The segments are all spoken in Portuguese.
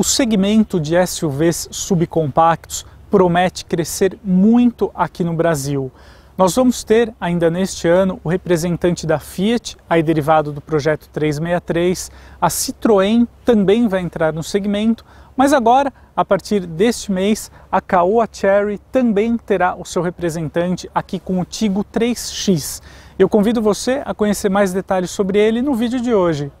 O segmento de SUVs subcompactos promete crescer muito aqui no Brasil. Nós vamos ter ainda neste ano o representante da Fiat, aí derivado do projeto 363, a Citroën também vai entrar no segmento, mas agora, a partir deste mês, a Caoa Cherry também terá o seu representante aqui com o Tigo 3X. Eu convido você a conhecer mais detalhes sobre ele no vídeo de hoje.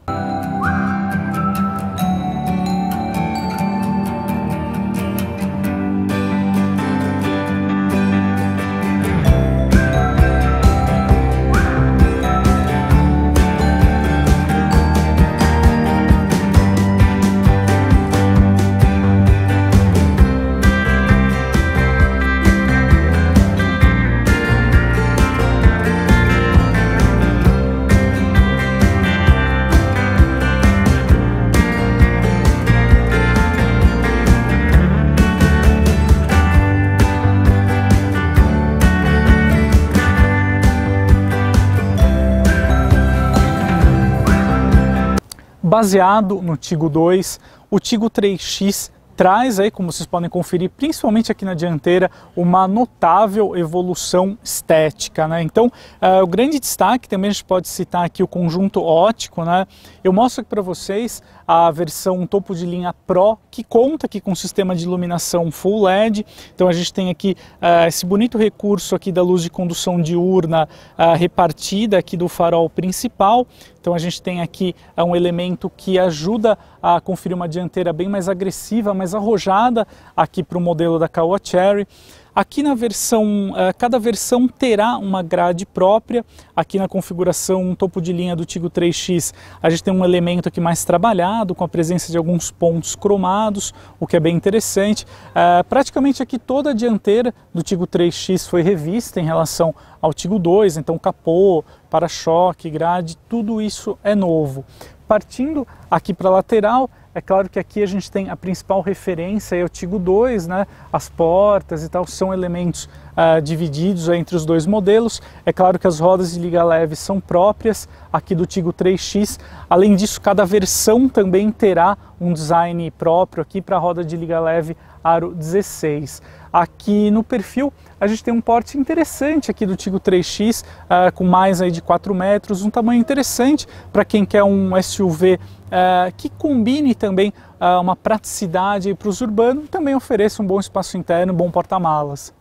Baseado no Tigo 2, o Tigo 3X traz aí, como vocês podem conferir, principalmente aqui na dianteira, uma notável evolução estética, né? Então, uh, o grande destaque também a gente pode citar aqui o conjunto ótico, né? Eu mostro aqui para vocês a versão topo de linha Pro, que conta aqui com sistema de iluminação full LED. Então a gente tem aqui uh, esse bonito recurso aqui da luz de condução diurna uh, repartida aqui do farol principal. Então a gente tem aqui um elemento que ajuda a conferir uma dianteira bem mais agressiva, mais arrojada aqui para o modelo da Cherry. Aqui na versão, eh, cada versão terá uma grade própria. Aqui na configuração um topo de linha do Tigo 3X, a gente tem um elemento aqui mais trabalhado, com a presença de alguns pontos cromados, o que é bem interessante. Eh, praticamente aqui toda a dianteira do Tigo 3X foi revista em relação ao Tigo 2, então capô, para-choque, grade, tudo isso é novo. Partindo aqui para a lateral, é claro que aqui a gente tem a principal referência, é o Tigo 2, né? as portas e tal, são elementos ah, divididos entre os dois modelos. É claro que as rodas de liga leve são próprias aqui do Tigo 3X. Além disso, cada versão também terá um design próprio aqui para a roda de liga leve aro 16 aqui no perfil a gente tem um porte interessante aqui do Tigo 3X, uh, ah, com mais aí de 4 metros, um tamanho interessante para quem quer um SUV uh, ah, que combine também uh, uma praticidade para os urbanos e também ofereça um bom espaço interno, um bom porta-malas.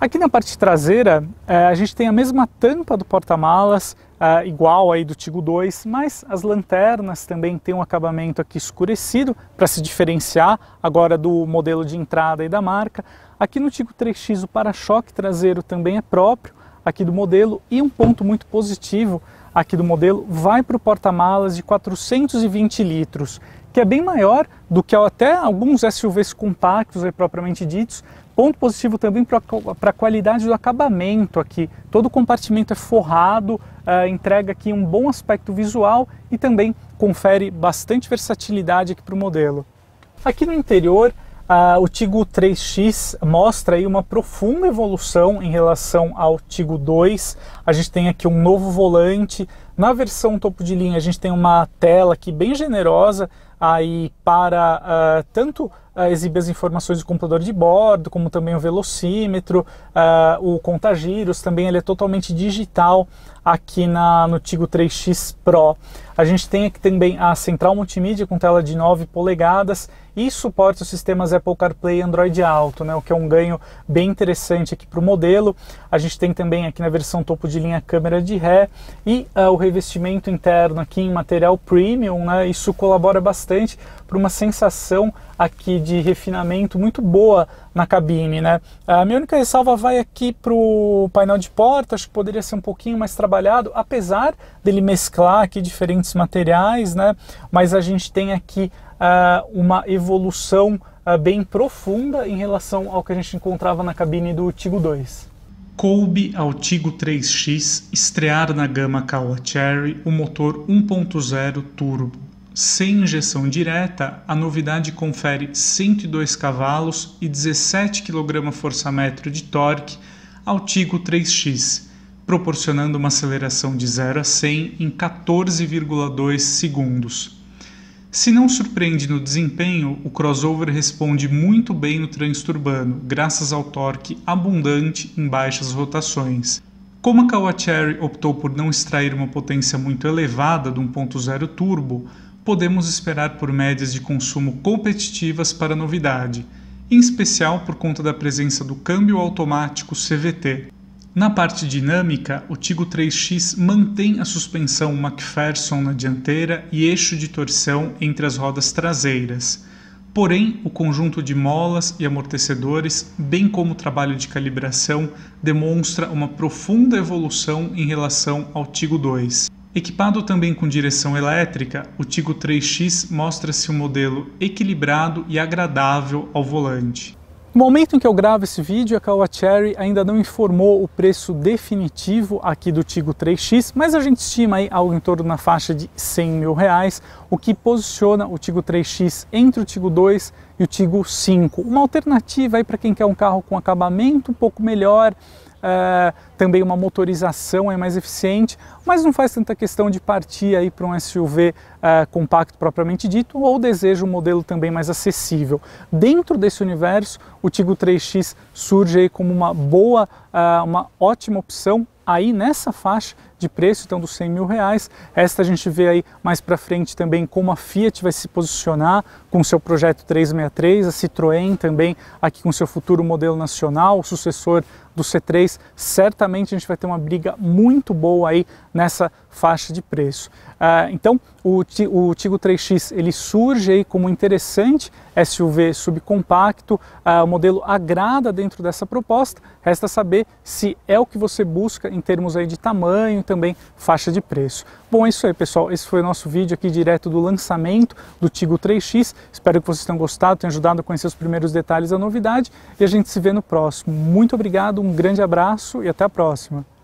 Aqui na parte traseira eh, a gente tem a mesma tampa do porta-malas, igual aí do Tigo 2, mas as lanternas também têm um acabamento aqui escurecido para se diferenciar agora do modelo de entrada e da marca. Aqui no Tico 3X o para-choque traseiro também é próprio aqui do modelo e um ponto muito positivo aqui do modelo vai para o porta-malas de 420 litros, que é bem maior do que até alguns SUVs compactos aí, propriamente ditos. Ponto positivo também para a qualidade do acabamento aqui. Todo o compartimento é forrado, eh, entrega aqui um bom aspecto visual e também confere bastante versatilidade aqui para o modelo. Aqui no interior ah, o Tigo 3X mostra aí uma profunda evolução em relação ao Tigo 2. A gente tem aqui um novo volante. Na versão topo de linha, a gente tem uma tela aqui bem generosa aí para ah, tanto uh, as informações do computador de bordo, como também o velocímetro, uh, o contagiros, também ele é totalmente digital aqui na, no Tigo 3X Pro. A gente tem aqui também a central multimídia com tela de 9 polegadas e suporta os sistemas Apple CarPlay e Android Auto, né, o que é um ganho bem interessante aqui para o modelo. A gente tem também aqui na versão topo de linha câmera de ré e uh, o revestimento interno aqui em material premium, né, isso colabora bastante para uma sensação aqui de refinamento muito boa na cabine, né? A minha única ressalva vai aqui para o painel de porta, acho que poderia ser um pouquinho mais trabalhado, apesar dele mesclar aqui diferentes materiais, né? Mas a gente tem aqui uh, uma evolução uh, bem profunda em relação ao que a gente encontrava na cabine do Tigo 2 coube ao Tigo 3X estrear na gama Kawa Cherry o motor 1.0 turbo. Sem injeção direta, a novidade confere 102 cavalos e 17 kgfm de torque ao Tigo 3X, proporcionando uma aceleração de 0 a 100 em 14,2 segundos. Se não surpreende no desempenho, o crossover responde muito bem no trânsito urbano, graças ao torque abundante em baixas rotações. Como a Kawachery optou por não extrair uma potência muito elevada do 1.0 turbo, podemos esperar por médias de consumo competitivas para a novidade, em especial por conta da presença do câmbio automático CVT. Na parte dinâmica, o Tigo 3X mantém a suspensão MacPherson na dianteira e eixo de torção entre as rodas traseiras. Porém, o conjunto de molas e amortecedores, bem como o trabalho de calibração, demonstra uma profunda evolução em relação ao Tigo 2. Equipado também com direção elétrica, o Tigo 3X mostra-se um modelo equilibrado e agradável ao volante. No momento em que eu gravo esse vídeo, a Kawachery ainda não informou o preço definitivo aqui do Tigo 3X, mas a gente estima aí algo em torno na faixa de 100 mil reais, o que posiciona o Tigo 3X entre o Tigo 2 e o Tigo 5. Uma alternativa aí para quem quer um carro com acabamento um pouco melhor, é, também uma motorização é mais eficiente, mas não faz tanta questão de partir aí para um SUV é, compacto propriamente dito, ou deseja um modelo também mais acessível. Dentro desse universo, o Tigo 3X surge aí como uma boa, é, uma ótima opção aí nessa faixa de preço, então dos 100 mil reais. Esta a gente vê aí mais para frente também como a Fiat vai se posicionar com seu projeto 363, a Citroën também aqui com seu futuro modelo nacional, o sucessor do C3, certamente a gente vai ter uma briga muito boa aí nessa faixa de preço. Uh, então, o, o Tigo 3X ele surge aí como interessante SUV subcompacto, uh, o modelo agrada dentro dessa proposta, resta saber se é o que você busca em termos aí de tamanho, também faixa de preço. Bom, é isso aí pessoal, esse foi o nosso vídeo aqui direto do lançamento do Tigo 3X, espero que vocês tenham gostado, tenham ajudado a conhecer os primeiros detalhes da novidade e a gente se vê no próximo. Muito obrigado, um grande abraço e até a próxima!